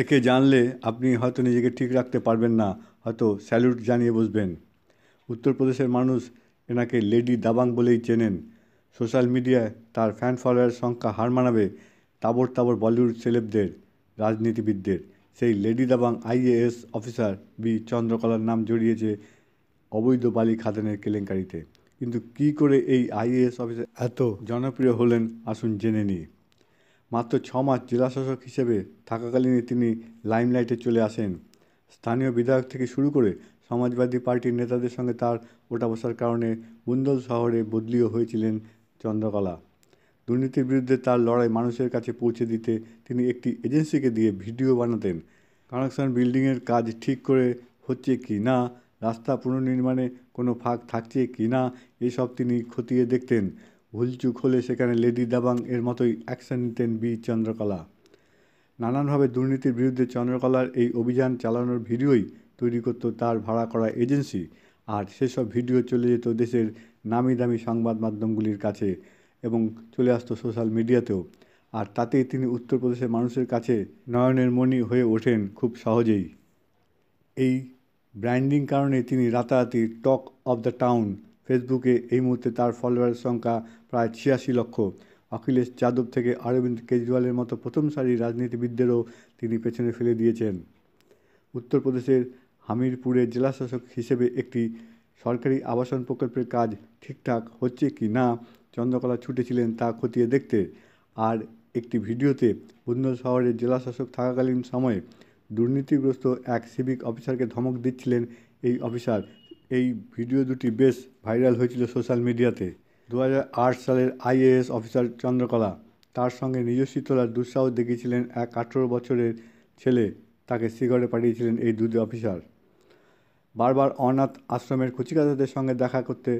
একে জানলে আপনি হয়তো নিজেকে ঠিক রাখতে পারবেন না হয়তো স্যালুট জানিয়ে বসবেন উত্তরপ্রদেশের মানুষ এনাকে লেডি দাবাং বলেই চেনেন সোশ্যাল মিডিয়ায় তার ফ্যান ফলোয়ার সংখ্যা হার মানাবে তাবর তাবর বলিউড সেলেবদের রাজনীতিবিদদের সেই lady Dabangg IAS officer B চন্দ্রকলার নাম জড়িয়েছে অবৈধ বালি খাদানের কেলেঙ্কারিতে কিন্তু কি করে এই আইএএস অফিসার এত জনপ্রিয় হলেন আসুন জেনে নিই মাত্র ছ মাস জেলাশাসক হিসেবে থাকাকালীনই তিনি লাইমলাইটে চলে আসেন স্থানীয় বিধায়ক থেকে শুরু করে সমাজবাদী পার্টির নেতাদের সঙ্গে তার বসার কারণে বুন্দল শহরে বদলিও হয়েছিলেন চন্দ্রকলা দুর্নীতির বিরুদ্ধে তার লড়াই মানুষের কাছে পৌঁছে দিতে তিনি একটি এজেন্সিকে দিয়ে ভিডিও বানাতেন কানেকশন বিল্ডিংয়ের কাজ ঠিক করে হচ্ছে কি না রাস্তা পুনর্নির্মাণে কোনো ফাঁক থাকছে কি না এসব তিনি খতিয়ে দেখতেন ভুলচুক হলে সেখানে লেডি দাবাং এর মতোই অ্যাকশন নিতেন বি চন্দ্রকলা নানানভাবে দুর্নীতির বিরুদ্ধে চন্দ্রকলার এই অভিযান চালানোর ভিডিওই তৈরি করত তার ভাড়া করা এজেন্সি আর সেসব ভিডিও চলে যেত দেশের নামি দামি সংবাদ মাধ্যমগুলির কাছে এবং চলে আসতো সোশ্যাল মিডিয়াতেও আর তাতেই তিনি উত্তরপ্রদেশের মানুষের কাছে নয়নের মণি হয়ে ওঠেন খুব সহজেই এই ব্র্যান্ডিং কারণে তিনি রাতারাতি টক অব দ্য টাউন ফেসবুকে এই মুহূর্তে তার ফলোয়ারের সংখ্যা প্রায় ছিয়াশি লক্ষ অখিলেশ যাদব থেকে অরবিন্দ কেজরিওয়ালের মতো প্রথম সারি রাজনীতিবিদদেরও তিনি পেছনে ফেলে দিয়েছেন উত্তরপ্রদেশের হামিরপুরে জেলাশাসক হিসেবে একটি সরকারি আবাসন প্রকল্পের কাজ ঠিকঠাক হচ্ছে কি না চন্দ্রকলা ছুটেছিলেন তা খতিয়ে দেখতে আর একটি ভিডিওতে বুন্দল শহরের জেলাশাসক থাকাকালীন সময়ে দুর্নীতিগ্রস্ত এক সিভিক অফিসারকে ধমক দিচ্ছিলেন এই অফিসার এই ভিডিও দুটি বেশ ভাইরাল হয়েছিল সোশ্যাল মিডিয়াতে দু সালের আইএএস অফিসার চন্দ্রকলা তার সঙ্গে নিজস্বী তোলার দুঃসাহস দেখিয়েছিলেন এক আঠেরো বছরের ছেলে তাকে শ্রীগড়ে পাঠিয়েছিলেন এই দুটি অফিসার বারবার অনাথ আশ্রমের খুচিকাতাদের সঙ্গে দেখা করতে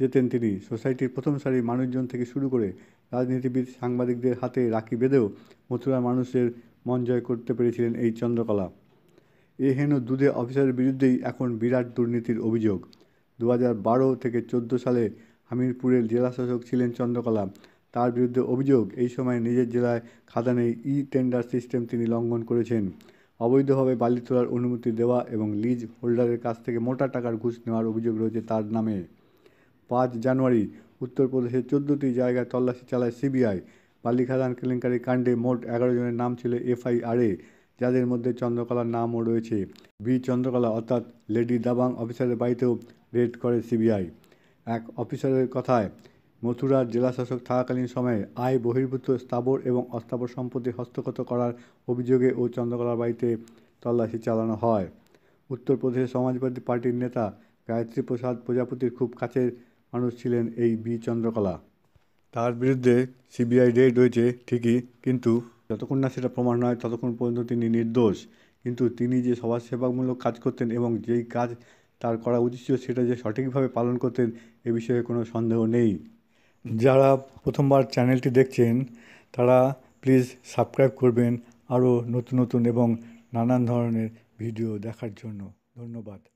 যেতেন তিনি সোসাইটির প্রথম সারির মানুষজন থেকে শুরু করে রাজনীতিবিদ সাংবাদিকদের হাতে রাখি বেঁধেও মথুরার মানুষের মন জয় করতে পেরেছিলেন এই চন্দ্রকলা এহেন দুধে অফিসারের বিরুদ্ধেই এখন বিরাট দুর্নীতির অভিযোগ দু বারো থেকে চোদ্দো সালে হামিরপুরের জেলাশাসক ছিলেন চন্দ্রকলা তার বিরুদ্ধে অভিযোগ এই সময় নিজের জেলায় খাদানে ই টেন্ডার সিস্টেম তিনি লঙ্ঘন করেছেন অবৈধভাবে বালি তোলার অনুমতি দেওয়া এবং লিজ হোল্ডারের কাছ থেকে মোটা টাকার ঘুষ নেওয়ার অভিযোগ রয়েছে তার নামে পাঁচ জানুয়ারি উত্তরপ্রদেশের চোদ্দোটি জায়গায় তল্লাশি চালায় সিবিআই বালি খাদান কেলেঙ্কারি কাণ্ডে মোট এগারো জনের নাম ছিল এফআইআরে যাদের মধ্যে চন্দ্রকলার নামও রয়েছে বি চন্দ্রকলা অর্থাৎ লেডি দাবাং অফিসারের বাড়িতেও রেড করে সিবিআই এক অফিসারের কথায় মথুরার জেলাশাসক থাকাকালীন সময়ে আয় বহির্ভূত স্থাবর এবং অস্থাবর সম্পত্তি হস্তগত করার অভিযোগে ও চন্দ্রকলার বাড়িতে তল্লাশি চালানো হয় উত্তরপ্রদেশে সমাজবাদী পার্টির নেতা গায়ত্রী প্রসাদ প্রজাপতির খুব কাছের মানুষ ছিলেন এই বি চন্দ্রকলা তার বিরুদ্ধে সিবিআই রেড হয়েছে ঠিকই কিন্তু যতক্ষণ না সেটা প্রমাণ হয় ততক্ষণ পর্যন্ত তিনি নির্দোষ কিন্তু তিনি যে সমাজ সেবামূলক কাজ করতেন এবং যেই কাজ তার করা উচিত ছিল সেটা যে সঠিকভাবে পালন করতেন এ বিষয়ে কোনো সন্দেহ নেই যারা প্রথমবার চ্যানেলটি দেখছেন তারা প্লিজ সাবস্ক্রাইব করবেন আরও নতুন নতুন এবং নানান ধরনের ভিডিও দেখার জন্য ধন্যবাদ